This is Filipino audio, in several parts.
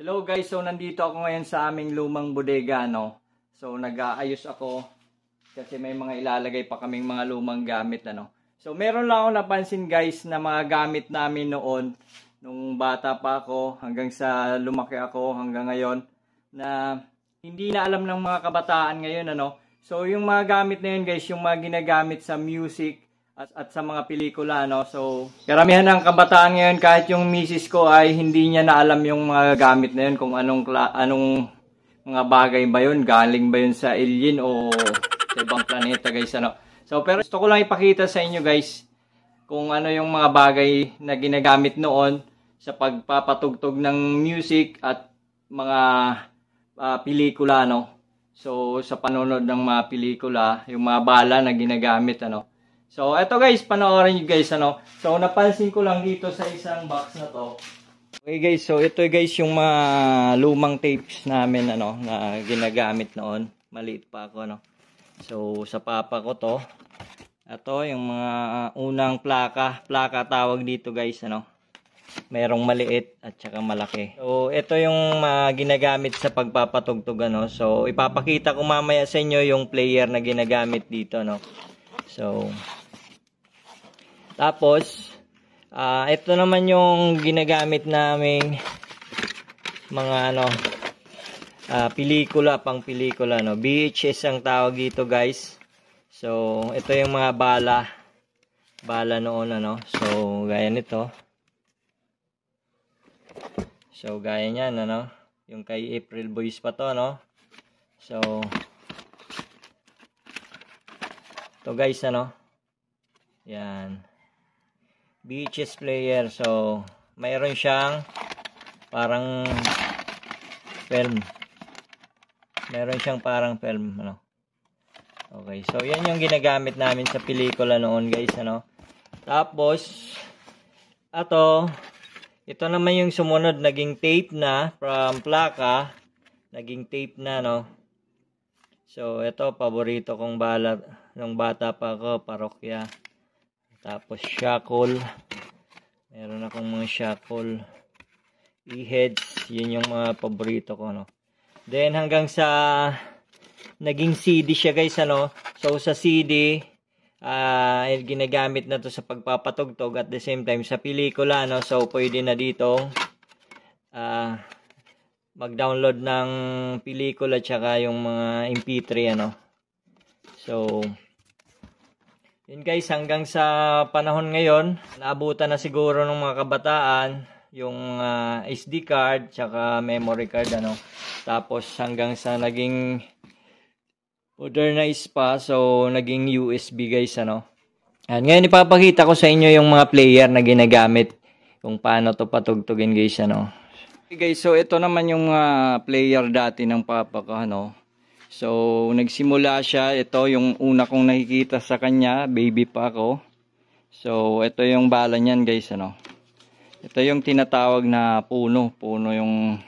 Hello guys, so nandito ako ngayon sa aming lumang bodega, no? So nag-aayos ako kasi may mga ilalagay pa kaming mga lumang gamit, ano? So meron lang ako napansin guys na mga gamit namin noon, nung bata pa ako hanggang sa lumaki ako hanggang ngayon, na hindi na alam ng mga kabataan ngayon, ano? So yung mga gamit na yun guys, yung mga ginagamit sa music, at, at sa mga pelikula, no? So, karamihan ng kabataan ngayon, kahit yung misis ko ay hindi niya na alam yung mga gamit na yun, kung anong, anong mga bagay ba yun, galing ba yun sa alien o sa ibang planeta, guys, ano? So, pero gusto ko lang ipakita sa inyo, guys, kung ano yung mga bagay na ginagamit noon sa pagpapatugtog ng music at mga uh, pelikula, no? So, sa panonood ng mga pelikula, yung mga bala na ginagamit, ano? So, eto guys, panoorin nyo guys, ano. So, napansin ko lang dito sa isang box na to. Okay guys, so ito guys yung mga lumang tapes namin, ano, na ginagamit noon. Maliit pa ako, ano. So, sa papa ko to. Ito, yung mga unang plaka. Plaka tawag dito guys, ano. Merong maliit at saka malaki. So, ito yung uh, ginagamit sa pagpapatugtog, ano. So, ipapakita ko mamaya sa inyo yung player na ginagamit dito, no. So, tapos, uh, ito naman yung ginagamit namin mga ano, uh, pelikula, pang pelikula. No? BHS ang tawag dito guys. So, ito yung mga bala. Bala noon ano. So, gaya nito. So, gaya niyan ano. Yung kay April Boys pa to no. So, to guys ano. Yan. VHS player. So, mayroon siyang parang film. mayroon siyang parang film, ano. Okay, so yan yung ginagamit namin sa pelikula noon, guys, ano. Tapos ato ito naman yung sumunod naging tape na from plaka, naging tape na, no. So ito paborito kong bala nung bata pa ako, parokya. Tapos shackle. Meron akong mga shackle. E-heads. Yun yung mga paborito ko. No? Then hanggang sa naging CD siya guys. ano So sa CD, uh, ah, eh, ginagamit na to sa pagpapatugtog at the same time sa pelikula. No? So pwede na dito uh, ah, mag-download ng pelikula tsaka yung mga MP3. Ano? So, yun guys, hanggang sa panahon ngayon, naabutan na siguro ng mga kabataan yung uh, ah, SD card tsaka memory card ano. Tapos hanggang sa naging modernized pa so naging USB guys ano. Yan. Ngayon ipapakita ko sa inyo yung mga player na ginagamit kung paano to patugtugin guys ano. Okay guys, so ito naman yung uh, player dati ng papa ko ano. So, nagsimula siya. Ito yung una kong nakikita sa kanya. Baby pa ako. So, ito yung bala niyan guys. Ano? Ito yung tinatawag na puno. Puno yung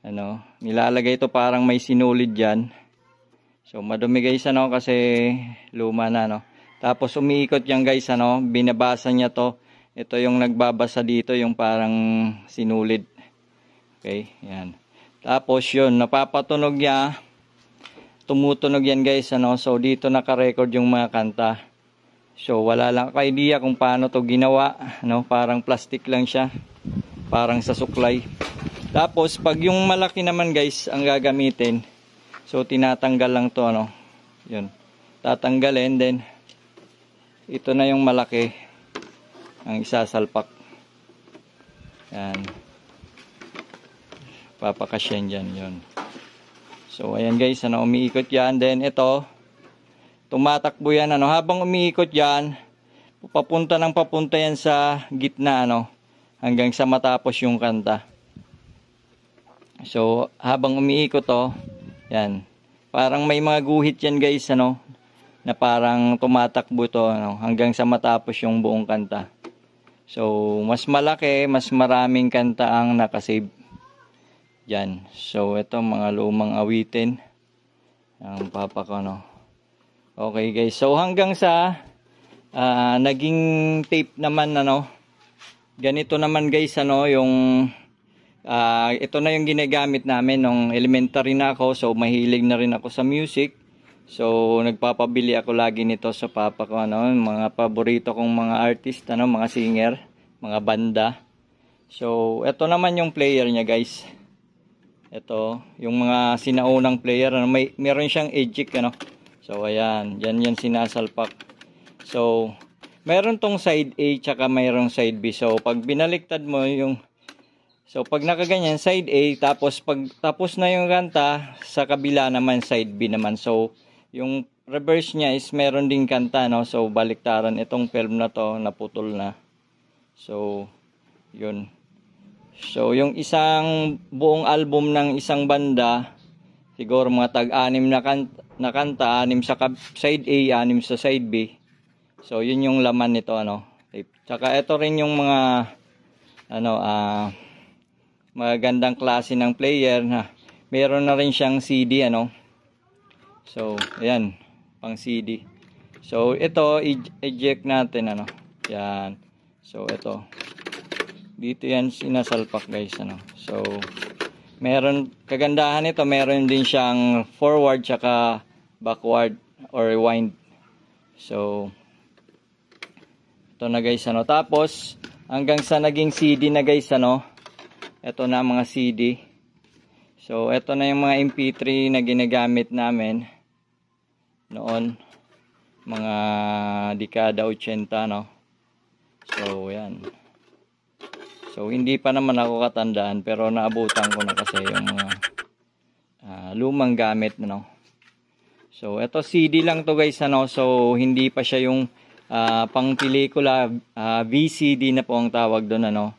ano. Nilalagay ito parang may sinulid dyan. So, madumi guys ano kasi luma na ano. Tapos umiikot yan guys ano. Binabasa niya to. Ito yung nagbabasa dito yung parang sinulid. Okay, yan. Tapos yun, napapatunog niya tumutunog yan guys ano so dito naka-record yung mga kanta so wala lang ako idea kung paano to ginawa no parang plastic lang siya parang sa suklay tapos pag yung malaki naman guys ang gagamitin so tinatanggal lang to ano yun tatanggalin then ito na yung malaki ang isasalpak yan papakasyan dyan yun So, ayan guys, ano, umiikot yan. Then, ito, tumatakbo yan. Ano, habang umiikot yan, papunta ng papunta yan sa gitna, ano, hanggang sa matapos yung kanta. So, habang umiikot to, oh, yan, parang may mga guhit yan guys, ano, na parang tumatakbo to, ano, hanggang sa matapos yung buong kanta. So, mas malaki, mas maraming kanta ang nakasave. Yan. So, ito mga lumang awitin. Ang papa ko, no. Okay, guys. So, hanggang sa uh, naging tape naman, ano. Ganito naman, guys, ano, yung uh, ito na yung ginagamit namin nung elementary na ako. So, mahilig na rin ako sa music. So, nagpapabili ako lagi nito sa papa ko, ano. Mga paborito kong mga artist, ano, mga singer, mga banda. So, ito naman yung player niya, guys ito yung mga sinaunang player ano, may meron siyang edgic ano so ayan yan yan sinasalpak so meron tong side A tsaka mayroong side B so pag binaliktad mo yung so pag nakaganyan side A tapos pag tapos na yung kanta sa kabila naman side B naman so yung reverse niya is meron ding kanta no so baliktaran itong film na to naputol na so yun So, yung isang buong album ng isang banda, siguro mga tag-anim na, kan na kanta, anim sa side A, anim sa side B. So, yun yung laman nito, ano. Tape. Tsaka, ito rin yung mga, ano, ah, uh, magandang klase ng player na meron na rin siyang CD, ano. So, ayan, pang CD. So, ito, eject natin, ano. Yan. So, ito dito yan sinasalpak guys ano so meron kagandahan nito meron din siyang forward tsaka backward or rewind so ito na guys ano tapos hanggang sa naging CD na guys ano ito na mga CD so ito na yung mga MP3 na ginagamit namin noon mga dekada 80 no so yan So hindi pa naman ako katandaan pero naabutan ko na kasi yung mga uh, lumang gamit no. So ito CD lang to guys ano. So hindi pa siya yung uh, ah, pang pelikula uh, ah, VCD na po ang tawag doon ano.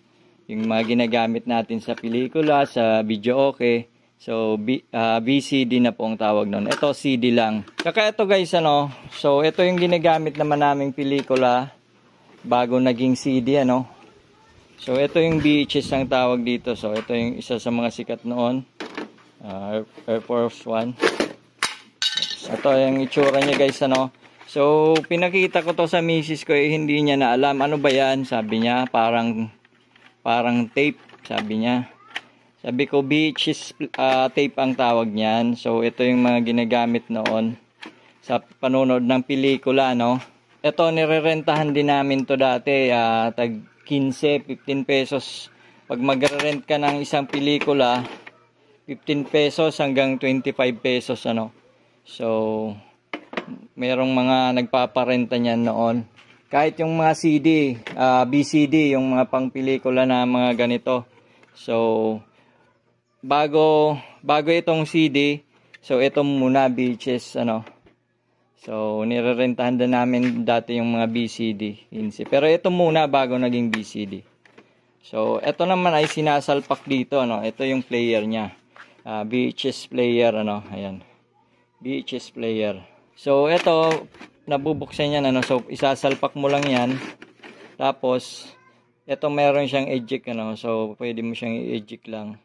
Yung mga ginagamit natin sa pelikula, sa video okay. So B, uh, VCD na po ang tawag noon. Ito CD lang. Kaka ito guys ano. So ito yung ginagamit naman naming pelikula bago naging CD ano So, ito yung beaches ang tawag dito. So, ito yung isa sa mga sikat noon. Uh, Air Force 1. Ito yung itsura niya guys, ano. So, pinakita ko to sa misis ko. Eh, hindi niya na alam. Ano ba yan? Sabi niya, parang, parang tape. Sabi niya. Sabi ko, beaches uh, ah, tape ang tawag niyan. So, ito yung mga ginagamit noon sa panonood ng pelikula, no. Ito, nirerentahan din namin to dati. Uh, tag 15, 15 pesos. Pag magre rent ka ng isang pelikula, 15 pesos hanggang 25 pesos ano. So, merong mga nagpaparenta niyan noon. Kahit yung mga CD, uh, ah, BCD, yung mga pangpelikula na mga ganito. So, bago bago itong CD, so ito muna VHS ano. So, nirerentahan din namin dati yung mga BCD. 15. Pero ito muna bago naging BCD. So, ito naman ay sinasalpak dito. Ano? Ito yung player niya. Uh, ah, VHS player. Ano? Ayan. VHS player. So, ito, nabubuksan yan. Ano? So, isasalpak mo lang yan. Tapos, ito meron siyang eject. Ano? So, pwede mo siyang i-eject lang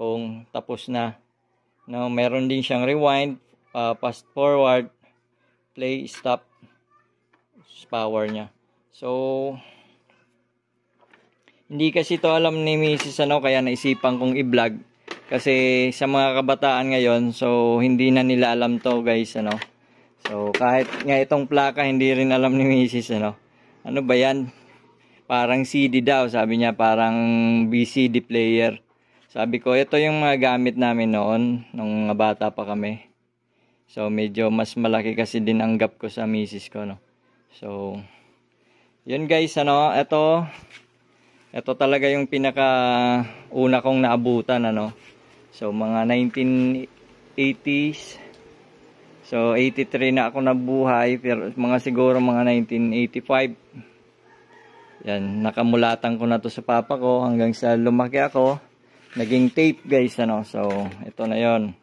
kung tapos na. No, meron din siyang rewind, uh, fast forward, play stop power niya. So hindi kasi to alam ni Mrs. ano kaya naisipan kong i-vlog kasi sa mga kabataan ngayon so hindi na nila alam to guys ano. So kahit nga itong plaka hindi rin alam ni Mrs. ano. Ano ba 'yan? Parang CD daw sabi niya parang BCD player. Sabi ko ito yung mga gamit namin noon nung mga bata pa kami. So medyo mas malaki kasi din ang gap ko sa misis ko no. So yun guys ano, ito ito talaga yung pinaka una kong naabutan ano. So mga 1980s So 83 na ako nabuhay pero mga siguro mga 1985. Yan, nakamulatan ko na to sa papa ko hanggang sa lumaki ako. Naging tape guys ano. So ito na 'yon.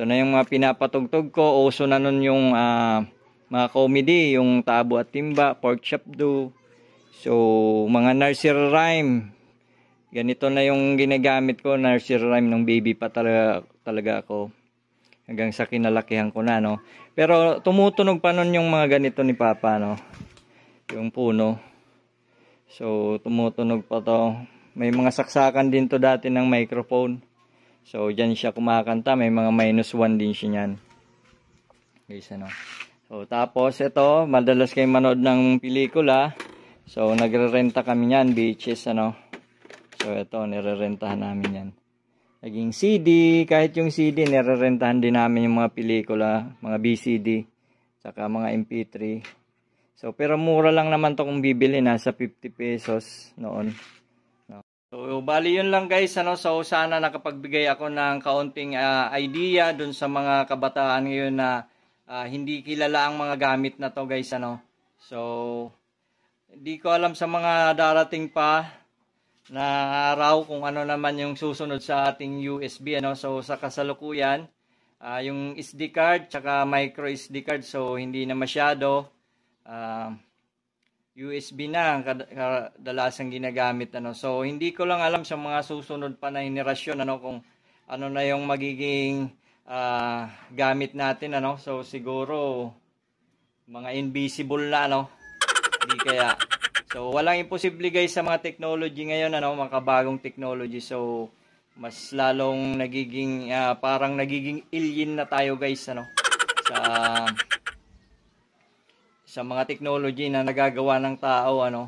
Ito na yung mga pinapatugtog ko. Uso na nun yung uh, mga comedy, yung tabo at timba, pork chop do. So, mga nursery rhyme. Ganito na yung ginagamit ko, nursery rhyme ng baby pa talaga, talaga ako. Hanggang sa kinalakihan ko na, no. Pero tumutunog pa nun yung mga ganito ni Papa, no. Yung puno. So, tumutunog pa to. May mga saksakan din to dati ng microphone. So, dyan siya kumakanta. May mga minus 1 din siya niyan. Guys, ano. So, tapos ito, madalas kayo manood ng pelikula. So, nagre-renta kami niyan, beaches, ano. So, ito, nire-rentahan namin yan. Naging CD, kahit yung CD, nire-rentahan din namin yung mga pelikula, mga BCD, saka mga MP3. So, pero mura lang naman to kung bibili, nasa 50 pesos noon. So, bali yun lang guys. Ano? So, sana nakapagbigay ako ng kaunting uh, idea dun sa mga kabataan ngayon na uh, hindi kilala ang mga gamit na to guys. Ano? So, hindi ko alam sa mga darating pa na araw kung ano naman yung susunod sa ating USB. Ano? So, sa kasalukuyan, uh, yung SD card, tsaka micro SD card. So, hindi na masyado. Uh, USB na ang kadalasang ginagamit ano. So hindi ko lang alam sa mga susunod pa na henerasyon ano kung ano na yung magiging uh, gamit natin ano. So siguro mga invisible na ano. Hindi kaya. So walang imposible guys sa mga technology ngayon ano, makabagong technology. So mas lalong nagiging uh, parang nagiging alien na tayo guys ano sa sa mga technology na nagagawa ng tao ano.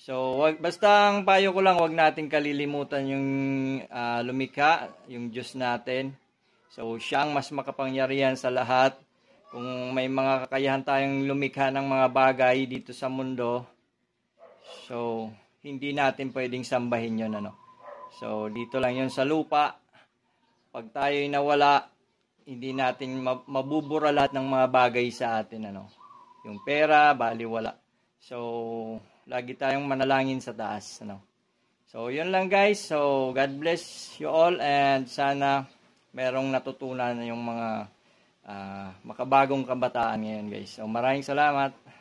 So, wag basta ang payo ko lang, wag nating kalilimutan yung uh, lumikha, yung Diyos natin. So, siyang mas makapangyarihan sa lahat. Kung may mga kakayahan tayong lumikha ng mga bagay dito sa mundo, so, hindi natin pwedeng sambahin yon ano. So, dito lang yon sa lupa. Pag tayo'y nawala, hindi natin mabubura lahat ng mga bagay sa atin, ano yung pera, baliwala. So, lagi tayong manalangin sa taas. Ano? So, yun lang guys. So, God bless you all and sana merong natutunan yung mga uh, makabagong kabataan ngayon guys. So, maraming salamat.